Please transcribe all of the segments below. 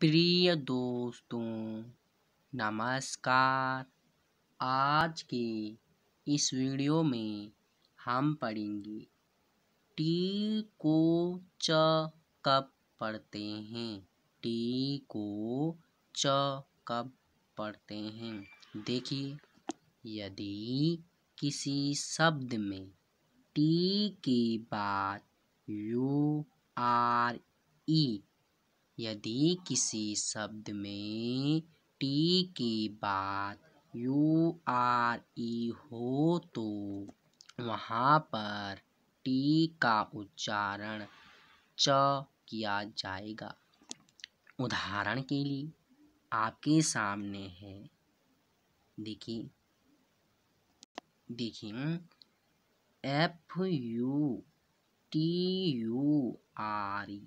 प्रिय दोस्तों नमस्कार आज के इस वीडियो में हम पढ़ेंगे टी को च कब पढ़ते हैं टी को च कब पढ़ते हैं देखिए यदि किसी शब्द में टी के बाद यू आर ई यदि किसी शब्द में टी के बाद यू आर ई हो तो वहाँ पर टी का उच्चारण च किया जाएगा उदाहरण के लिए आपके सामने है देखिए देखिए F U T U R E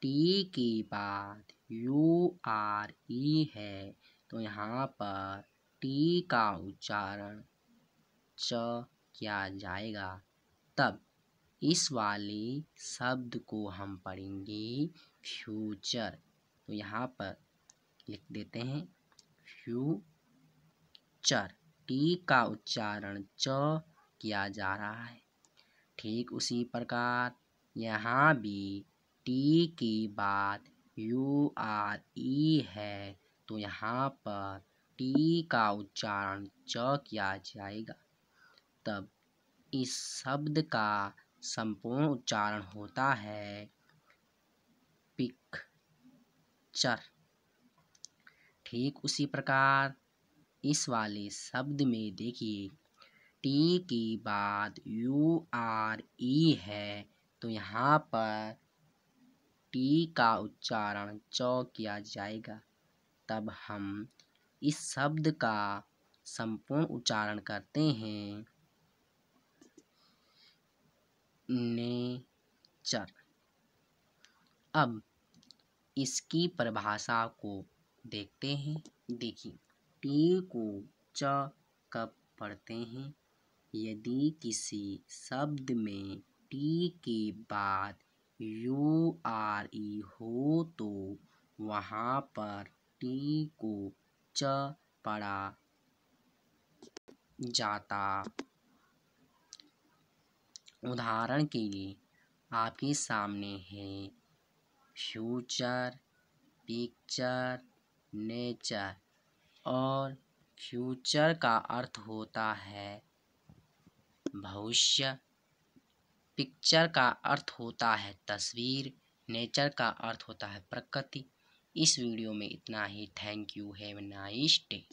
T के बाद यू आर ई है तो यहाँ पर टी का उच्चारण च किया जाएगा तब इस वाले शब्द को हम पढ़ेंगे फ्यूचर तो यहाँ पर लिख देते हैं फ्यूचर टी का उच्चारण च किया जा रहा है ठीक उसी प्रकार यहाँ भी टी के बाद यू आर ई है तो यहाँ पर टी का उच्चारण च किया जाएगा तब इस शब्द का संपूर्ण उच्चारण होता है पिक्चर ठीक उसी प्रकार इस वाले शब्द में देखिए टी के बाद यू आर ई है तो यहाँ पर टी का उच्चारण च किया जाएगा तब हम इस शब्द का संपूर्ण उच्चारण करते हैं नेचर अब इसकी परिभाषा को देखते हैं देखिए टी को च कब पढ़ते हैं यदि किसी शब्द में टी के बाद यू आर ई हो तो वहाँ पर टी को च पड़ा जाता उदाहरण के लिए आपके सामने है फ्यूचर पिक्चर नेचर और फ्यूचर का अर्थ होता है भविष्य पिक्चर का अर्थ होता है तस्वीर नेचर का अर्थ होता है प्रकृति इस वीडियो में इतना ही thank you have nice day